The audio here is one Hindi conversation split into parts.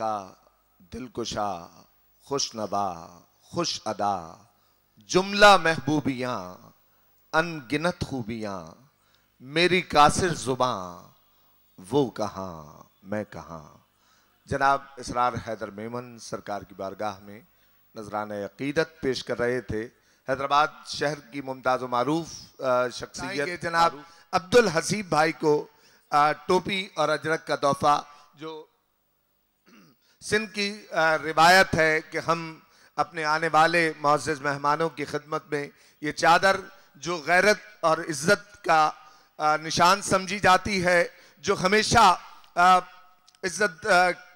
का दिलकुशा खुश नवा खुश अदा जुमला महबूबियाँ अनगिनत खूबियाँ मेरी कासिर जुबां वो कहाँ मैं कहाँ जनाब इसरार हैदर मेमन सरकार की बारगाह में नजरान अकीदत पेश कर रहे थे हैदराबाद शहर की मुमताज़ मरूफ शख्सियत जनाब अब्दुल हसीब भाई को टोपी और अजरक का तोहफा जो सिंध की रिवायत है कि हम अपने आने वाले मोज़ मेहमानों की खिदमत में ये चादर जो गैरत और इज़्ज़त का निशान समझी जाती है जो हमेशा इज़्ज़त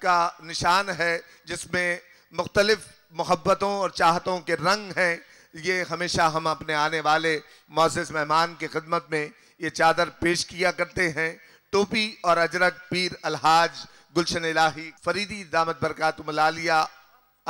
का निशान है जिसमें मुख्तलफ़ मोहब्बतों और चाहतों के रंग हैं ये हमेशा हम अपने आने वाले मोज़ मेहमान की खिदमत में ये चादर पेश किया करते हैं टोपी और अजरक पीर अलहाज गुलशन इलाही फरीदी दामद बरकत मलालिया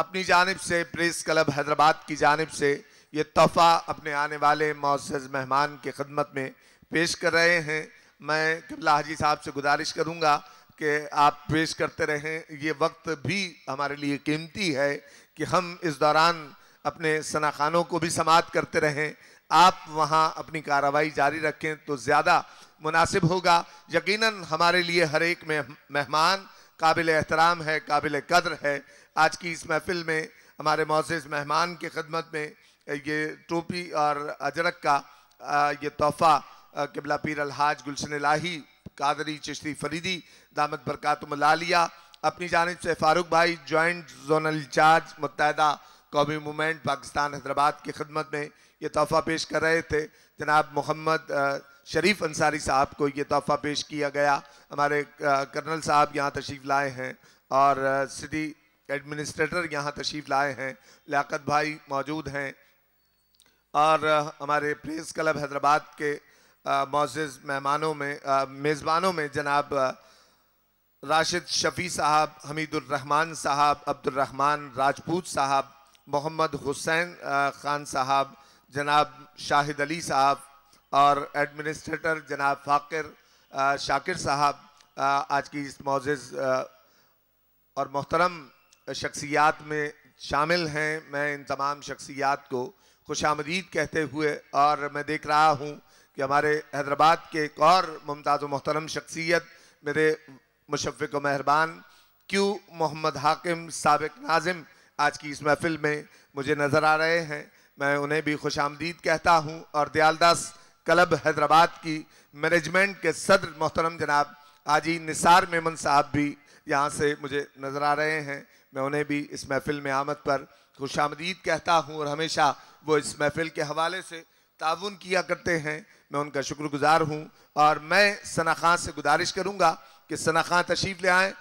अपनी जानब से प्रेस क्लब हैदराबाद की जानब से ये तोहफ़ा अपने आने वाले मोज़ मेहमान की खदमत में पेश कर रहे हैं मैं कबला हाजी साहब से गुजारिश करूँगा कि आप पेश करते रहें ये वक्त भी हमारे लिए कीमती है कि हम इस दौरान अपने सना खानों को भी समात करते रहें आप वहाँ अपनी कार्रवाई जारी रखें तो ज़्यादा मुनासिब होगा यकीनन हमारे लिए हर एक मेहमान काबिल एहतराम है काबिल कदर है आज की इस महफिल में हमारे मोज़ मेहमान की खदमत में ये टोपी और अजरक का ये तोहफ़ा किबला पीर अलहाज गुलशन लाही कादरी चश्ती फरीदी दामद बरकातम लालिया अपनी जानब से फारूक भाई जॉइंट जोनल इंचार्ज मुतहदा कौमी मूमेंट पाकिस्तान हैदराबाद की खदमत में ये तोहफ़ा पेश कर रहे थे जनाब मोहम्मद शरीफ अंसारी साहब को ये तोहफ़ा पेश किया गया हमारे कर्नल साहब यहाँ तशरीफ़ लाए हैं और सिटी एडमिनिस्ट्रेटर यहाँ तशरीफ़ लाए हैं लियात भाई मौजूद हैं और हमारे प्रेस क्लब हैदराबाद के मोज़ मेहमानों में मेज़बानों में जनाब राशिद शफ़ी साहब हमीदुररहमान साहब अब्दुलरहमान राजपूत साहब मोहम्मद हुसैन ख़ान साहब जनाब शाहिद अली साहब और एडमिनिस्ट्रेटर जनाब फ़ाकिर शाकिर साहब आज की इस मोज़ और मोहतरम शख्सियात में शामिल हैं मैं इन तमाम शख्सियात को खुश आमदीद कहते हुए और मैं देख रहा हूँ कि हमारे हैदराबाद के एक और मुमताज़ मोहतरम शख्सियत मेरे मुशफ़ मेहरबान क्यू मोहम्मद हाकिम सबक नाजिम आज की इस महफिल में मुझे नज़र आ रहे हैं मैं उन्हें भी खुश आमदीद कहता हूँ और दयालदास क्लब हैदराबाद की मैनेजमेंट के सदर मोहतरम जनाब आजी निसार मेमन साहब भी यहाँ से मुझे नज़र आ रहे हैं मैं उन्हें भी इस महफिल में आमद पर खुश आमदीद कहता हूँ और हमेशा वो इस महफिल के हवाले से ताउन किया करते हैं मैं उनका शुक्रगुजार हूँ और मैं सना खां से गुजारिश करूँगा कि सना खां तशीफ ले आएँ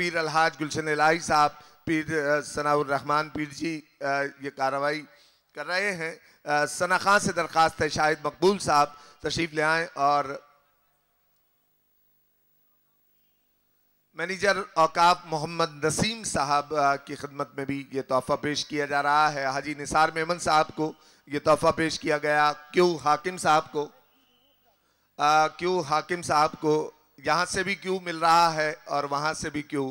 पीर अलहाज गुलशन लाही साहब पीर सनाउर रहमान पीर जी ये कार्रवाई कर रहे हैं सना खान से दरख्वास्त है शाहिद मकबूल साहब तशरीफ ले आए और मैनेजर औकाफ मोहम्मद नसीम साहब की खदमत में भी ये तोहफ़ा पेश किया जा रहा है हाजी निसार मेमन साहब को ये तोहफ़ा पेश किया गया क्यों हाकिम साहब को क्यों हाकिम साहब को यहाँ से भी क्यों मिल रहा है और वहाँ से भी क्यों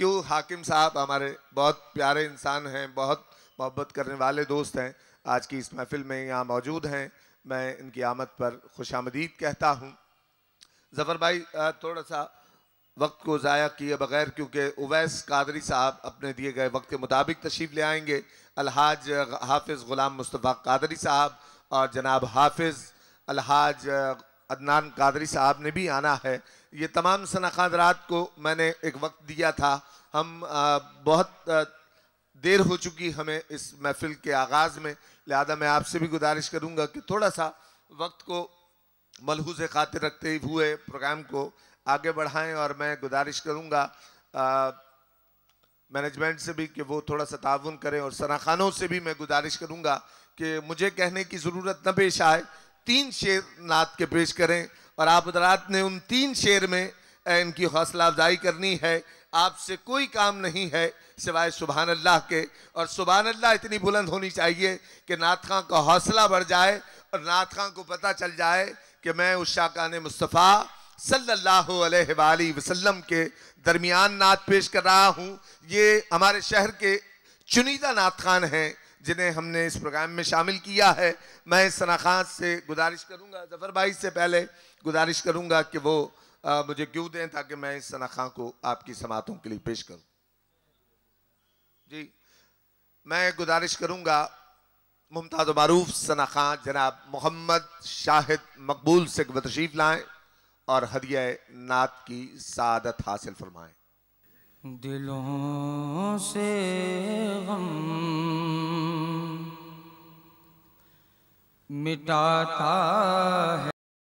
क्यों हाकिम साहब हमारे बहुत प्यारे इंसान हैं बहुत मोहब्बत करने वाले दोस्त हैं आज की इस महफिल में यहाँ मौजूद हैं मैं इनकी आमद पर खुश आमदीद कहता हूँ ज़फ़र भाई थोड़ा सा वक्त को ज़ाया किए बगैर क्योंकि उवैस कादरी साहब अपने दिए गए वक्त के मुताबिक तशरीफ़ ले आएंगे अलहाज हाफिज़ ग़ुलाम मुस्तफ़ा कादरी साहब और जनाब हाफिज़ अलहाज अदनान कादरी साहब ने भी आना है ये तमाम सनाखादरात को मैंने एक वक्त दिया था हम बहुत देर हो चुकी हमें इस महफिल के आगाज़ में लिहाजा मैं आपसे भी गुजारिश करूंगा कि थोड़ा सा वक्त को मलहूज खातिर रखते हुए प्रोग्राम को आगे बढ़ाएं और मैं गुजारिश करूंगा मैनेजमेंट से भी कि वो थोड़ा सा ताउन करें और सनाखानों से भी मैं गुजारिश करूंगा कि मुझे कहने की ज़रूरत न पेश आए तीन शेर नात के पेश करें और आप हजरात ने उन तीन शेर में इनकी हौसला अफजाई करनी है आपसे कोई काम नहीं है सिवाय सुबहान अल्लाह के और सुबहान अल्लाह इतनी बुलंद होनी चाहिए कि नाथ खां का हौसला बढ़ जाए और नाथ खां को पता चल जाए कि मैं उस शाकान मुस्तफ़ा सल्लल्लाहु अलैहि वसल्लम के दरमियान नात पेश कर रहा हूँ ये हमारे शहर के चुनिंदा नात खान हैं जिन्हें हमने इस प्रोग्राम में शामिल किया है मैं सना खान से गुजारिश करूँगा जफ़र भाई से पहले गुजारिश करूँगा कि वो आ, मुझे क्यों दें ताकि मैं इस खां को आपकी समातों के लिए पेश करूं जी मैं गुजारिश करूंगा मुमताज़ मरूफ खां जनाब मोहम्मद शाहिद मकबूल से तशरीफ लाए और हदिया नात की सादत हासिल फरमाएँ दिलों से गम मिटाता है